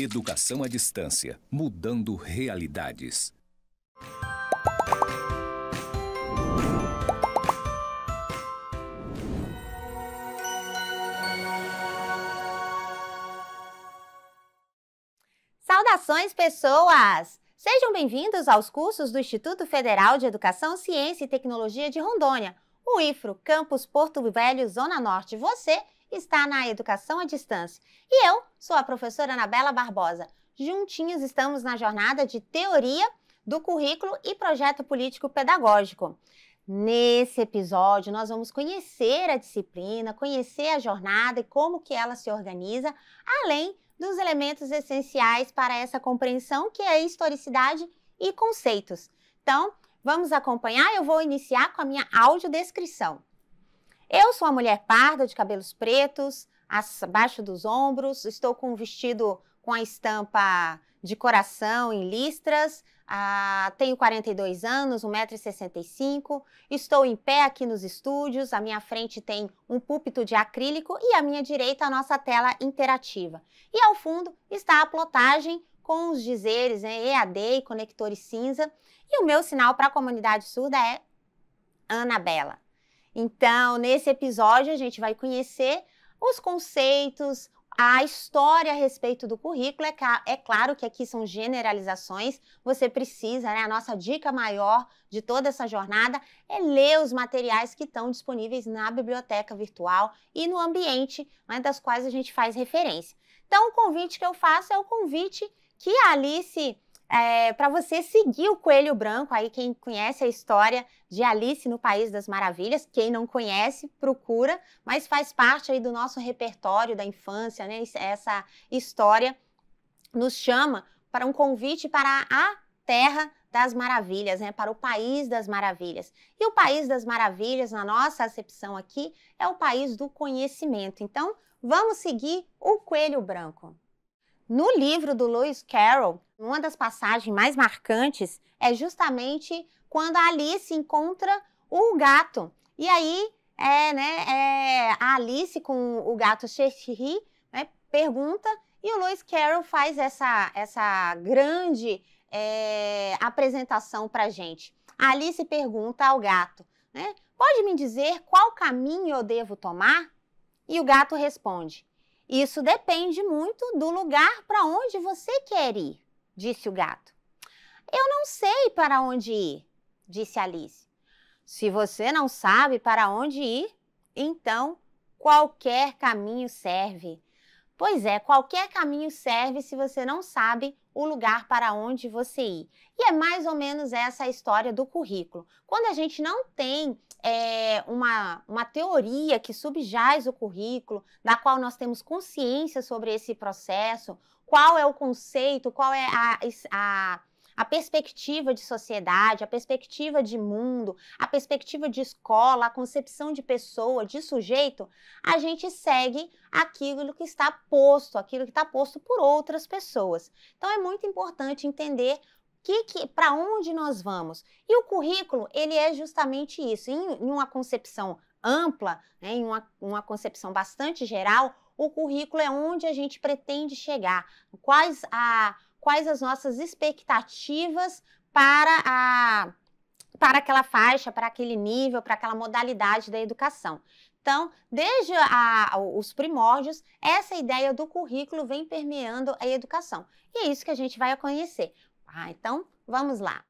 Educação à distância, mudando realidades. Saudações, pessoas! Sejam bem-vindos aos cursos do Instituto Federal de Educação, Ciência e Tecnologia de Rondônia, o IFRO, Campus Porto Velho, Zona Norte. Você está na Educação à Distância. E eu sou a professora Anabela Barbosa. Juntinhos estamos na jornada de teoria do currículo e projeto político pedagógico. Nesse episódio, nós vamos conhecer a disciplina, conhecer a jornada e como que ela se organiza, além dos elementos essenciais para essa compreensão, que é a historicidade e conceitos. Então, vamos acompanhar? Eu vou iniciar com a minha audiodescrição. Eu sou uma mulher parda, de cabelos pretos, abaixo dos ombros, estou com um vestido com a estampa de coração em listras, ah, tenho 42 anos, 1,65m, estou em pé aqui nos estúdios, à minha frente tem um púlpito de acrílico e à minha direita a nossa tela interativa. E ao fundo está a plotagem com os dizeres né, EAD e conectores cinza. E o meu sinal para a comunidade surda é Anabela. Então, nesse episódio, a gente vai conhecer os conceitos, a história a respeito do currículo. É, é claro que aqui são generalizações, você precisa, né? A nossa dica maior de toda essa jornada é ler os materiais que estão disponíveis na biblioteca virtual e no ambiente né, das quais a gente faz referência. Então, o convite que eu faço é o convite que a Alice é, para você seguir o Coelho Branco, aí quem conhece a história de Alice no País das Maravilhas, quem não conhece, procura, mas faz parte aí do nosso repertório da infância, né? Essa história nos chama para um convite para a Terra das Maravilhas, né? Para o País das Maravilhas. E o País das Maravilhas, na nossa acepção aqui, é o país do conhecimento. Então, vamos seguir o Coelho Branco. No livro do Lewis Carroll, uma das passagens mais marcantes é justamente quando a Alice encontra o gato. E aí, é, né, é, a Alice com o gato Cheshire né, pergunta e o Lewis Carroll faz essa, essa grande é, apresentação para gente. A Alice pergunta ao gato, né, pode me dizer qual caminho eu devo tomar? E o gato responde, isso depende muito do lugar para onde você quer ir, disse o gato. Eu não sei para onde ir, disse Alice. Se você não sabe para onde ir, então qualquer caminho serve. Pois é, qualquer caminho serve se você não sabe o lugar para onde você ir. E é mais ou menos essa a história do currículo. Quando a gente não tem é, uma, uma teoria que subjaz o currículo, da qual nós temos consciência sobre esse processo, qual é o conceito, qual é a, a, a perspectiva de sociedade, a perspectiva de mundo, a perspectiva de escola, a concepção de pessoa, de sujeito, a gente segue aquilo que está posto, aquilo que está posto por outras pessoas. Então é muito importante entender que, que para onde nós vamos? E o currículo, ele é justamente isso. Em, em uma concepção ampla, né, em uma, uma concepção bastante geral, o currículo é onde a gente pretende chegar, quais, a, quais as nossas expectativas para, a, para aquela faixa, para aquele nível, para aquela modalidade da educação. Então, desde a, os primórdios, essa ideia do currículo vem permeando a educação. E é isso que a gente vai conhecer. Ah, então, vamos lá.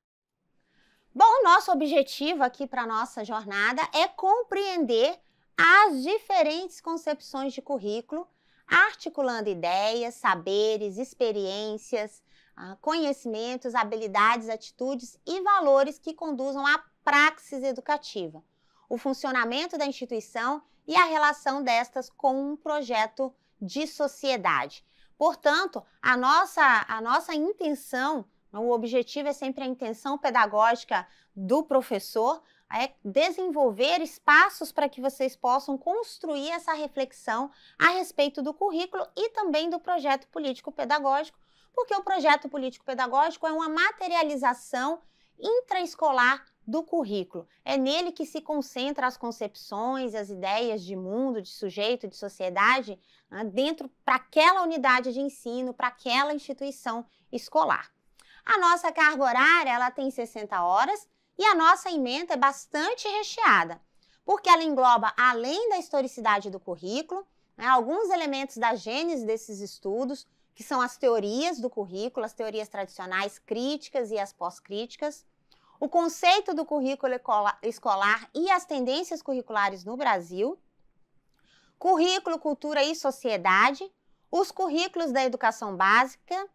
Bom, nosso objetivo aqui para nossa jornada é compreender as diferentes concepções de currículo, articulando ideias, saberes, experiências, ah, conhecimentos, habilidades, atitudes e valores que conduzam à praxis educativa, o funcionamento da instituição e a relação destas com um projeto de sociedade. Portanto, a nossa, a nossa intenção o objetivo é sempre a intenção pedagógica do professor, é desenvolver espaços para que vocês possam construir essa reflexão a respeito do currículo e também do projeto político-pedagógico, porque o projeto político-pedagógico é uma materialização intraescolar do currículo. É nele que se concentra as concepções, as ideias de mundo, de sujeito, de sociedade, né, dentro para aquela unidade de ensino, para aquela instituição escolar. A nossa carga horária ela tem 60 horas e a nossa emenda é bastante recheada, porque ela engloba, além da historicidade do currículo, né, alguns elementos da gênese desses estudos, que são as teorias do currículo, as teorias tradicionais críticas e as pós-críticas, o conceito do currículo escolar e as tendências curriculares no Brasil, currículo, cultura e sociedade, os currículos da educação básica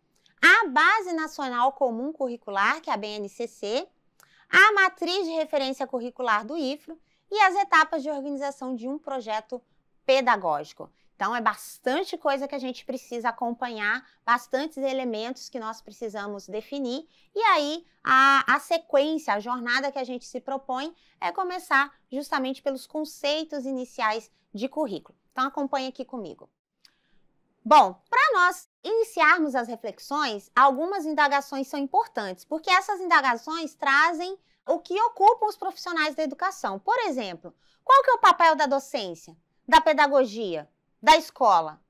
a Base Nacional Comum Curricular, que é a BNCC, a Matriz de Referência Curricular do IFRO e as etapas de organização de um projeto pedagógico. Então, é bastante coisa que a gente precisa acompanhar, bastantes elementos que nós precisamos definir. E aí, a, a, sequência, a jornada que a gente se propõe é começar justamente pelos conceitos iniciais de currículo. Então, acompanhe aqui comigo. Bom, para nós iniciarmos as reflexões, algumas indagações são importantes, porque essas indagações trazem o que ocupam os profissionais da educação. Por exemplo, qual que é o papel da docência, da pedagogia, da escola?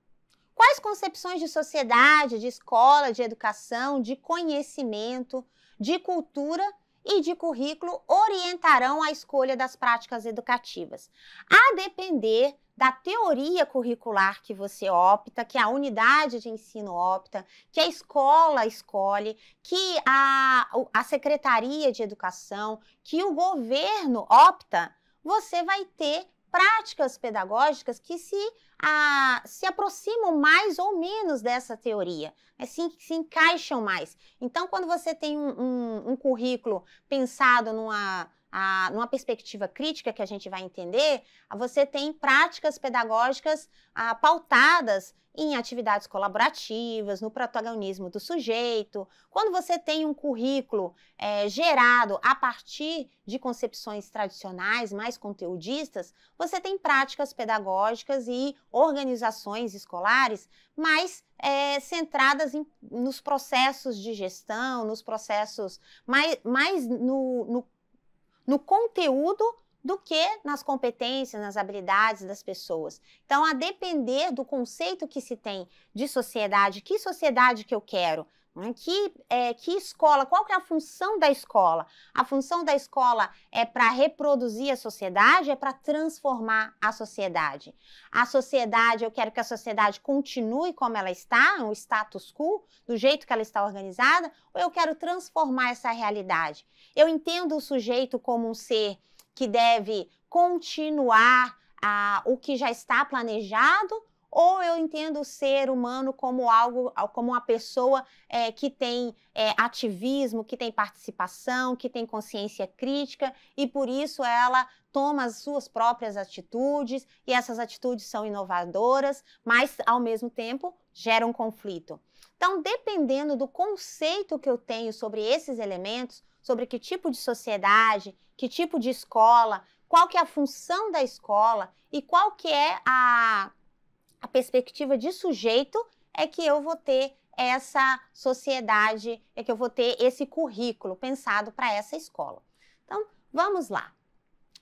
Quais concepções de sociedade, de escola, de educação, de conhecimento, de cultura e de currículo orientarão a escolha das práticas educativas? A depender da teoria curricular que você opta, que a unidade de ensino opta, que a escola escolhe, que a, a Secretaria de Educação, que o governo opta, você vai ter práticas pedagógicas que se, a, se aproximam mais ou menos dessa teoria, né? se, se encaixam mais. Então, quando você tem um, um, um currículo pensado numa, a, numa perspectiva crítica que a gente vai entender, você tem práticas pedagógicas a, ah, pautadas em atividades colaborativas, no protagonismo do sujeito, quando você tem um currículo é, gerado a partir de concepções tradicionais, mais conteudistas, você tem práticas pedagógicas e organizações escolares mais é, centradas em, nos processos de gestão, nos processos mais, mais no, no, no conteúdo do que nas competências, nas habilidades das pessoas. Então, a depender do conceito que se tem de sociedade, que sociedade que eu quero, né, que, é, que escola, qual que é a função da escola? A função da escola é para reproduzir a sociedade, é para transformar a sociedade. A sociedade, eu quero que a sociedade continue como ela está, o status quo, do jeito que ela está organizada, ou eu quero transformar essa realidade? Eu entendo o sujeito como um ser que deve continuar o que já está planejado ou eu entendo o ser humano como algo, como uma pessoa é, que tem é, ativismo, que tem participação, que tem consciência crítica e por isso ela toma as suas próprias atitudes e essas atitudes são inovadoras, mas ao mesmo tempo geram conflito. Então, dependendo do conceito que eu tenho sobre esses elementos, sobre que tipo de sociedade, que tipo de escola, qual que é a função da escola e qual que é a, a perspectiva de sujeito é que eu vou ter essa sociedade, é que eu vou ter esse currículo pensado para essa escola. Então, vamos lá.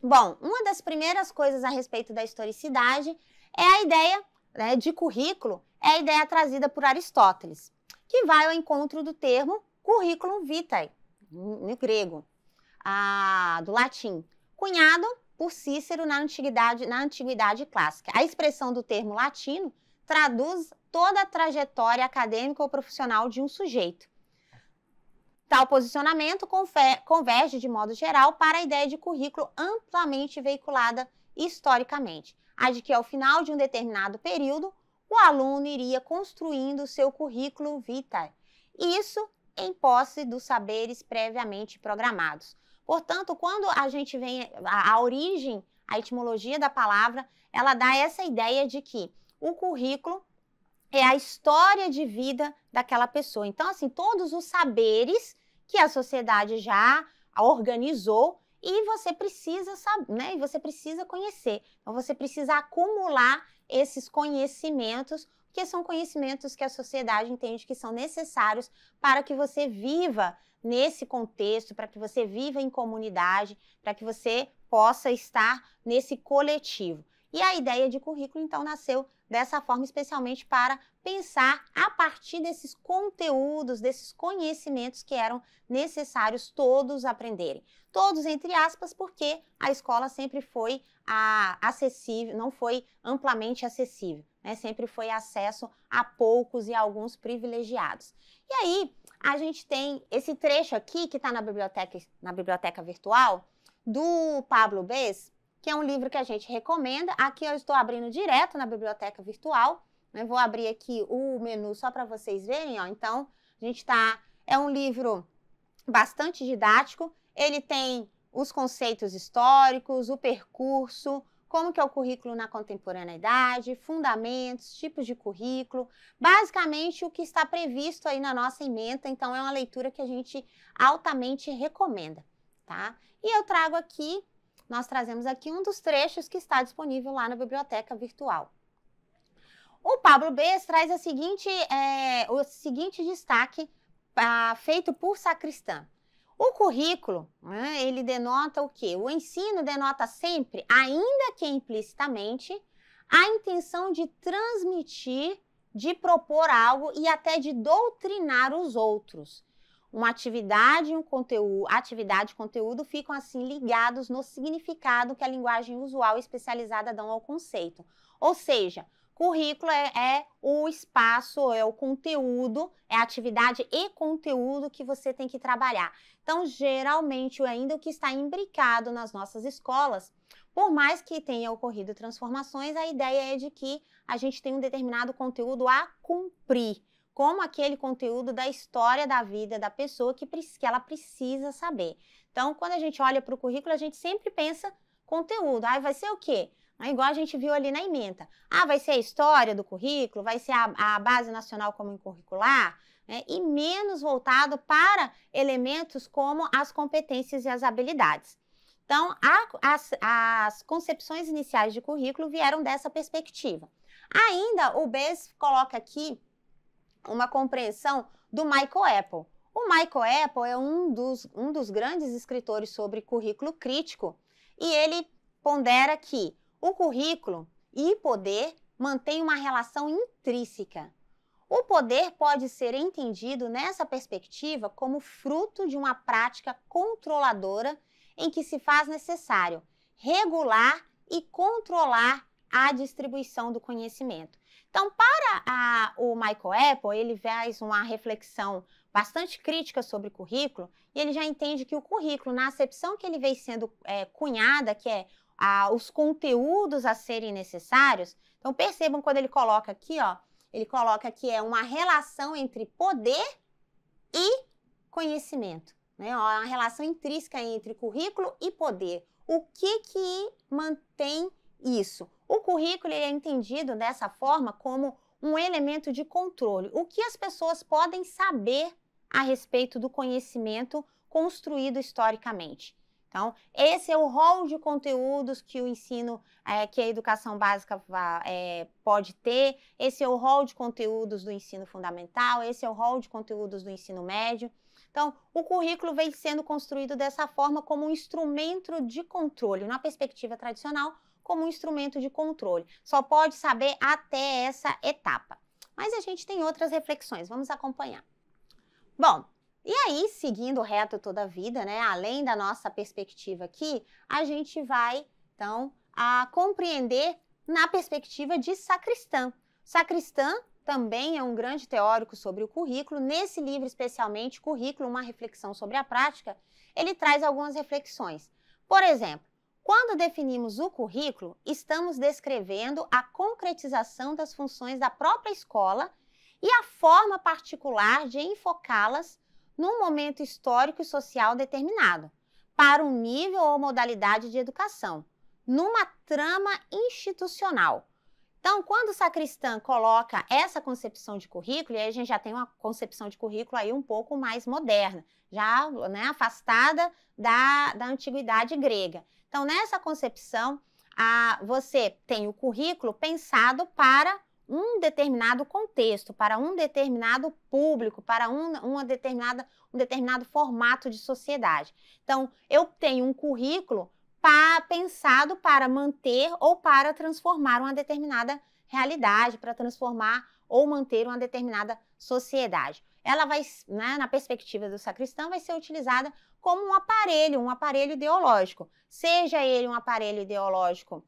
Bom, uma das primeiras coisas a respeito da historicidade é a ideia né, de currículo, é a ideia trazida por Aristóteles, que vai ao encontro do termo currículo vitae, no grego, do latim. Cunhado por Cícero na antiguidade, na antiguidade clássica. A expressão do termo latino traduz toda a trajetória acadêmica ou profissional de um sujeito. Tal posicionamento converge, de modo geral, para a ideia de currículo amplamente veiculada historicamente, a de que, ao final de um determinado período, o aluno iria construindo seu currículo vitae. Isso em posse dos saberes previamente programados. Portanto, quando a gente vem a, a origem, a etimologia da palavra, ela dá essa ideia de que o currículo é a história de vida daquela pessoa. Então, assim, todos os saberes que a sociedade já organizou e você precisa saber, né? E você precisa conhecer. Então, você precisa acumular esses conhecimentos que são conhecimentos que a sociedade entende que são necessários para que você viva nesse contexto, para que você viva em comunidade, para que você possa estar nesse coletivo. E a ideia de currículo, então, nasceu dessa forma, especialmente para pensar a partir desses conteúdos, desses conhecimentos que eram necessários todos aprenderem. Todos, entre aspas, porque a escola sempre foi a, acessível, não foi amplamente acessível né? Sempre foi acesso a poucos e a alguns privilegiados. E aí, a gente tem esse trecho aqui que está na biblioteca, na biblioteca virtual do Pablo Bes, que é um livro que a gente recomenda. Aqui eu estou abrindo direto na biblioteca virtual. Né? Vou abrir aqui o menu só para vocês verem. Ó. Então, a gente está. É um livro bastante didático. Ele tem os conceitos históricos, o percurso, como que é o currículo na contemporaneidade, fundamentos, tipos de currículo, basicamente o que está previsto aí na nossa emenda, então é uma leitura que a gente altamente recomenda, tá? E eu trago aqui, nós trazemos aqui um dos trechos que está disponível lá na biblioteca virtual. O Pablo Bes traz a seguinte, é, o seguinte destaque ah, feito por Sacristã. O currículo, né, ele denota o quê? O ensino denota sempre, ainda que implicitamente, a intenção de transmitir, de propor algo e até de doutrinar os outros. Uma atividade e um conteúdo, atividade e conteúdo ficam assim ligados no significado que a linguagem usual especializada dão ao conceito. Ou seja, Currículo é, é, o espaço, é o conteúdo, é a atividade e conteúdo que você tem que trabalhar. Então, geralmente, ainda o que está imbricado nas nossas escolas, por mais que tenha ocorrido transformações, a ideia é de que a gente tem um determinado conteúdo a cumprir, como aquele conteúdo da história da vida da pessoa que, que ela precisa saber. Então, quando a gente olha para o currículo, a gente sempre pensa conteúdo. Aí vai ser o quê? É igual a gente viu ali na emenda. Ah, vai ser a história do currículo, vai ser a, a base nacional comum curricular, né? e menos voltado para elementos como as competências e as habilidades. Então, a, as, as concepções iniciais de currículo vieram dessa perspectiva. Ainda, o Bess coloca aqui uma compreensão do Michael Apple. O Michael Apple é um dos, um dos grandes escritores sobre currículo crítico e ele pondera que o currículo e poder mantêm uma relação intrínseca. O poder pode ser entendido nessa perspectiva como fruto de uma prática controladora em que se faz necessário regular e controlar a distribuição do conhecimento. Então, para a, o Michael Apple, ele faz uma reflexão bastante crítica sobre currículo e ele já entende que o currículo, na acepção que ele vem sendo é, cunhada, que é a, os conteúdos a serem necessários. Então percebam quando ele coloca aqui, ó, ele coloca que é uma relação entre poder e conhecimento, né? Ó, é uma relação intrínseca entre currículo e poder. O que que mantém isso? O currículo é entendido dessa forma como um elemento de controle. O que as pessoas podem saber a respeito do conhecimento construído historicamente? Então, esse é o rol de conteúdos que o ensino, é, que a educação básica é, pode ter, esse é o rol de conteúdos do ensino fundamental, esse é o rol de conteúdos do ensino médio. Então, o currículo vem sendo construído dessa forma como um instrumento de controle, na perspectiva tradicional, como um instrumento de controle. Só pode saber até essa etapa. Mas a gente tem outras reflexões, vamos acompanhar. Bom, e aí, seguindo reto toda a vida, né, além da nossa perspectiva aqui, a gente vai, então, a compreender na perspectiva de Sacristã. Sacristã também é um grande teórico sobre o currículo. Nesse livro, especialmente, Currículo, uma reflexão sobre a prática, ele traz algumas reflexões. Por exemplo, quando definimos o currículo, estamos descrevendo a concretização das funções da própria escola e a forma particular de enfocá-las num momento histórico e social determinado, para um nível ou modalidade de educação, numa trama institucional. Então, quando o sacristã coloca essa concepção de currículo, e aí a gente já tem uma concepção de currículo aí um pouco mais moderna, já né, afastada da, da antiguidade grega. Então, nessa concepção, a, você tem o currículo pensado para um determinado contexto, para um determinado público, para uma determinada, um determinado formato de sociedade. Então, eu tenho um currículo pa, pensado para manter ou para transformar uma determinada realidade, para transformar ou manter uma determinada sociedade. Ela vai, né, na perspectiva do sacristão, vai ser utilizada como um aparelho, um aparelho ideológico. Seja ele um aparelho ideológico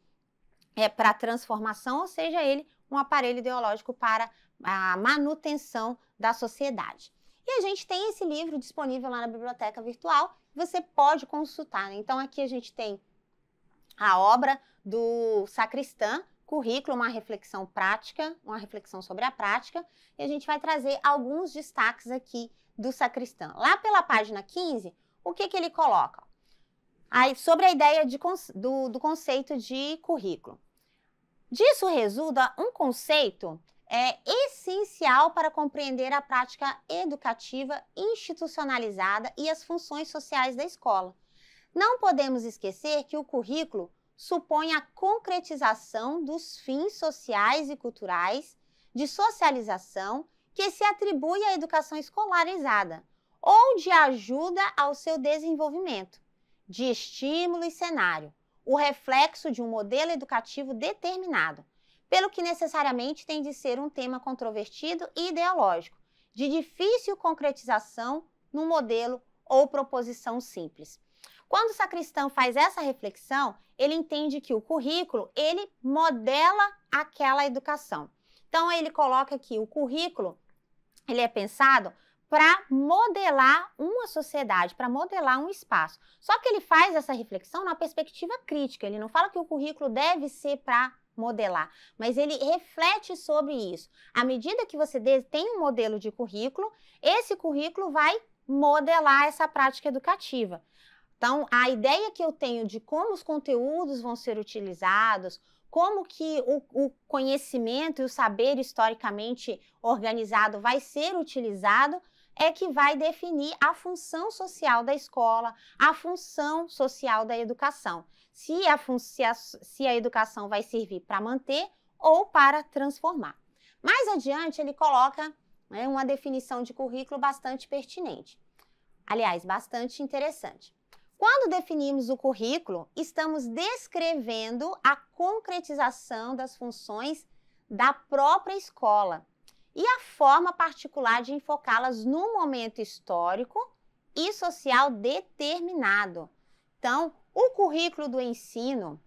é, para transformação, ou seja ele um aparelho ideológico para a manutenção da sociedade. E a gente tem esse livro disponível lá na biblioteca virtual, você pode consultar. Né? Então aqui a gente tem a obra do sacristã, currículo, uma reflexão prática, uma reflexão sobre a prática, e a gente vai trazer alguns destaques aqui do sacristã. Lá pela página 15, o que, que ele coloca? Aí, sobre a ideia de, do, do conceito de currículo. Disso resulta um conceito é essencial para compreender a prática educativa institucionalizada e as funções sociais da escola. Não podemos esquecer que o currículo supõe a concretização dos fins sociais e culturais de socialização que se atribui à educação escolarizada ou de ajuda ao seu desenvolvimento, de estímulo e cenário o reflexo de um modelo educativo determinado, pelo que necessariamente tem de ser um tema controvertido e ideológico, de difícil concretização num modelo ou proposição simples. Quando o sacristão faz essa reflexão, ele entende que o currículo, ele modela aquela educação. Então ele coloca que o currículo, ele é pensado para modelar uma sociedade, para modelar um espaço. Só que ele faz essa reflexão na perspectiva crítica, ele não fala que o currículo deve ser para modelar, mas ele reflete sobre isso. À medida que você tem um modelo de currículo, esse currículo vai modelar essa prática educativa. Então, a ideia que eu tenho de como os conteúdos vão ser utilizados, como que o, o conhecimento e o saber historicamente organizado vai ser utilizado, é que vai definir a função social da escola, a função social da educação. Se a, se a, se a educação vai servir para manter ou para transformar. Mais adiante, ele coloca né, uma definição de currículo bastante pertinente. Aliás, bastante interessante. Quando definimos o currículo, estamos descrevendo a concretização das funções da própria escola e a forma particular de enfocá-las num momento histórico e social determinado. Então, o currículo do ensino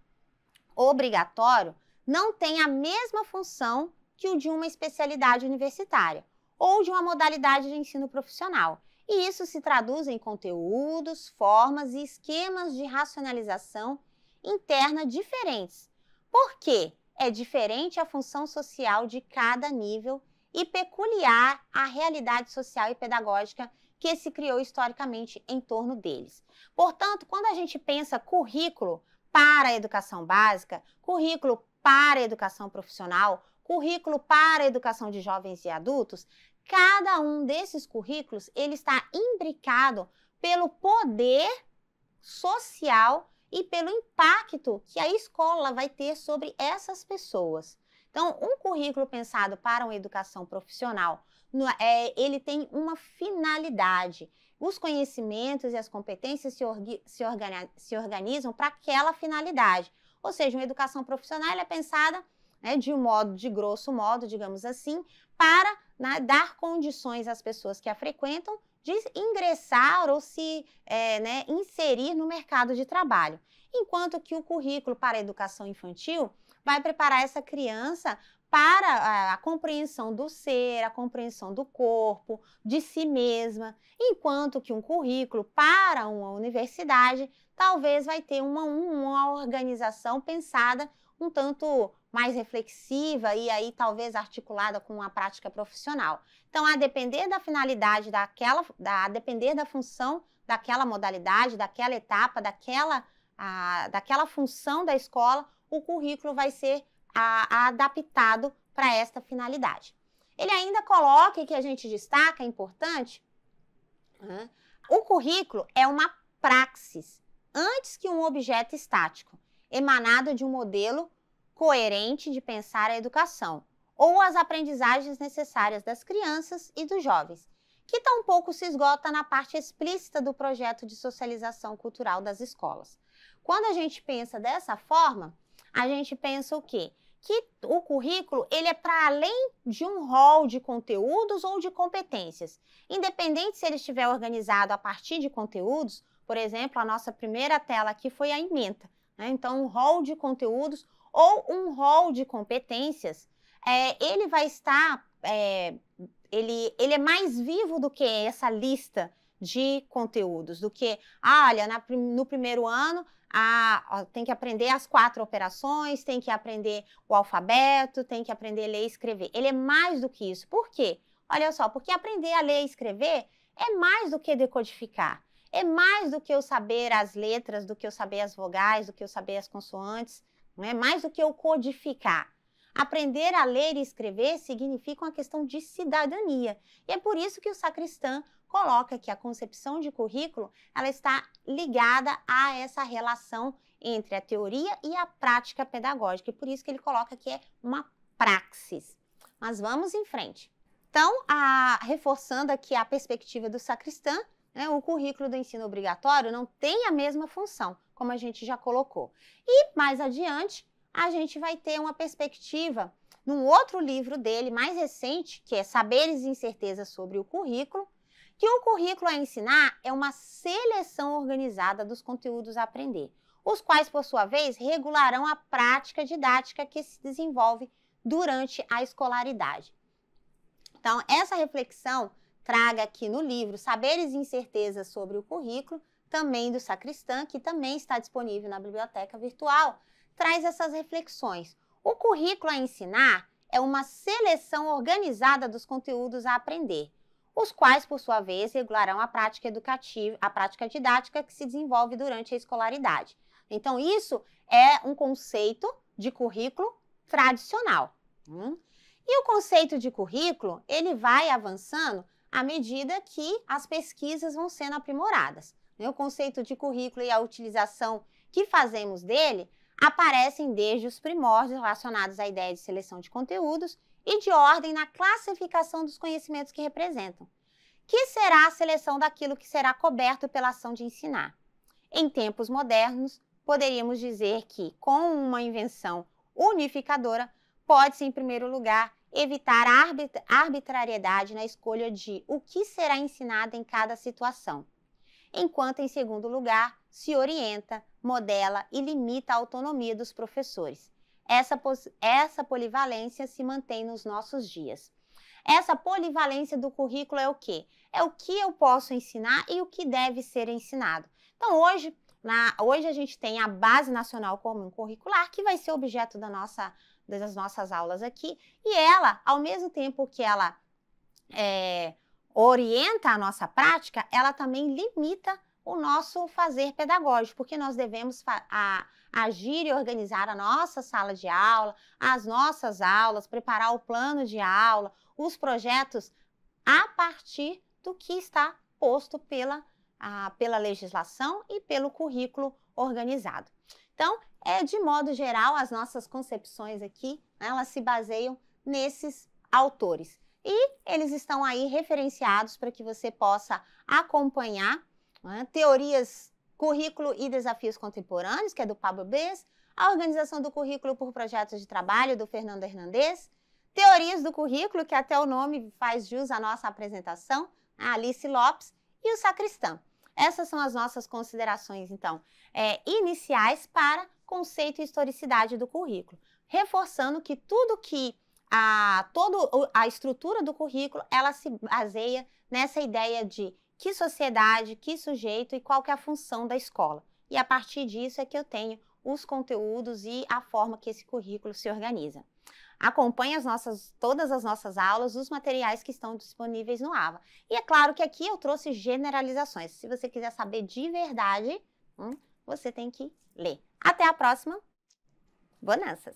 obrigatório não tem a mesma função que o de uma especialidade universitária ou de uma modalidade de ensino profissional. E isso se traduz em conteúdos, formas e esquemas de racionalização interna diferentes. Por quê? É diferente a função social de cada nível e peculiar à realidade social e pedagógica que se criou historicamente em torno deles. Portanto, quando a gente pensa currículo para a educação básica, currículo para a educação profissional, currículo para a educação de jovens e adultos, cada um desses currículos ele está imbricado pelo poder social e pelo impacto que a escola vai ter sobre essas pessoas. Então, um currículo pensado para uma educação profissional, é, ele tem uma finalidade. Os conhecimentos e as competências se, se, organi se organizam para aquela finalidade. Ou seja, uma educação profissional é pensada né, de um modo, de grosso modo, digamos assim, para né, dar condições às pessoas que a frequentam de ingressar ou se é, né, inserir no mercado de trabalho. Enquanto que o currículo para a educação infantil vai preparar essa criança para a, ah, a, compreensão do ser, a compreensão do corpo, de si mesma, enquanto que um currículo para uma universidade talvez vai ter uma, uma organização pensada um tanto mais reflexiva e aí talvez articulada com a prática profissional. Então, a depender da finalidade daquela, da, a depender da função daquela modalidade, daquela etapa, daquela, a, ah, daquela função da escola, o currículo vai ser a, adaptado para esta finalidade. Ele ainda coloca, que a gente destaca, é importante, o currículo é uma praxis, antes que um objeto estático, emanado de um modelo coerente de pensar a educação, ou as aprendizagens necessárias das crianças e dos jovens, que tampouco se esgota na parte explícita do projeto de socialização cultural das escolas. Quando a gente pensa dessa forma, a gente pensa o quê? Que o currículo ele é para além de um rol de conteúdos ou de competências. Independente se ele estiver organizado a partir de conteúdos, por exemplo, a nossa primeira tela aqui foi a ementa. Né? Então, um rol de conteúdos ou um rol de competências, é, ele vai estar, é, ele, ele é mais vivo do que essa lista de conteúdos, do que, ah, olha, na, no primeiro ano a, tem que aprender as quatro operações, tem que aprender o alfabeto, tem que aprender a ler e escrever. Ele é mais do que isso. Por quê? Olha só, porque aprender a ler e escrever é mais do que decodificar. É mais do que eu saber as letras, do que eu saber as vogais, do que eu saber as consoantes. Não é mais do que eu codificar. Aprender a ler e escrever significa uma questão de cidadania. E é por isso que o sacristão coloca que a concepção de currículo ela está ligada a essa relação entre a teoria e a prática pedagógica, e por isso que ele coloca que é uma praxis. Mas vamos em frente. Então, a, reforçando aqui a perspectiva do sacristã, né, o currículo do ensino obrigatório não tem a mesma função, como a gente já colocou. E mais adiante, a gente vai ter uma perspectiva num outro livro dele, mais recente, que é Saberes e Incertezas sobre o Currículo, que o currículo a ensinar é uma seleção organizada dos conteúdos a aprender, os quais, por sua vez, regularão a prática didática que se desenvolve durante a escolaridade. Então, essa reflexão traga aqui no livro Saberes e Incertezas sobre o Currículo, também do Sacristã, que também está disponível na biblioteca virtual, traz essas reflexões. O currículo a ensinar é uma seleção organizada dos conteúdos a aprender, os quais, por sua vez, regularão a prática educativa, a prática didática que se desenvolve durante a escolaridade. Então, isso é um conceito de currículo tradicional. Hum? E o conceito de currículo, ele vai avançando à medida que as pesquisas vão sendo aprimoradas. Né? O conceito de currículo e a utilização que fazemos dele aparecem desde os primórdios relacionados à ideia de seleção de conteúdos e de ordem na classificação dos conhecimentos que representam, que será a seleção daquilo que será coberto pela ação de ensinar. Em tempos modernos, poderíamos dizer que, com uma invenção unificadora, pode-se, em primeiro lugar, evitar a arbitrariedade na escolha de o que será ensinado em cada situação, enquanto, em segundo lugar, se orienta, modela e limita a autonomia dos professores, essa, essa polivalência se mantém nos nossos dias. Essa polivalência do currículo é o quê? É o que eu posso ensinar e o que deve ser ensinado. Então, hoje, na, hoje a gente tem a Base Nacional Comum Curricular, que vai ser objeto da nossa, das nossas aulas aqui, e ela, ao mesmo tempo que ela é, orienta a nossa prática, ela também limita o nosso fazer pedagógico, porque nós devemos a, agir e organizar a nossa sala de aula, as nossas aulas, preparar o plano de aula, os projetos a partir do que está posto pela, a, pela legislação e pelo currículo organizado. Então, é de modo geral, as nossas concepções aqui, né, elas se baseiam nesses autores. E eles estão aí referenciados para que você possa acompanhar né? Teorias, Currículo e Desafios Contemporâneos, que é do Pablo Bez a organização do currículo por projetos de trabalho, do Fernando Hernandes, Teorias do Currículo, que até o nome faz jus à nossa apresentação, a né? Alice Lopes, e o Sacristão. Essas são as nossas considerações, então, é, iniciais para conceito e historicidade do currículo, reforçando que tudo que a, todo, a estrutura do currículo, ela se baseia nessa ideia de que sociedade, que sujeito e qual que é a função da escola. E a partir disso é que eu tenho os conteúdos e a forma que esse currículo se organiza. Acompanhe as nossas, todas as nossas aulas, os materiais que estão disponíveis no AVA. E é claro que aqui eu trouxe generalizações. Se você quiser saber de verdade, hum, você tem que ler. Até a próxima. Bonanças!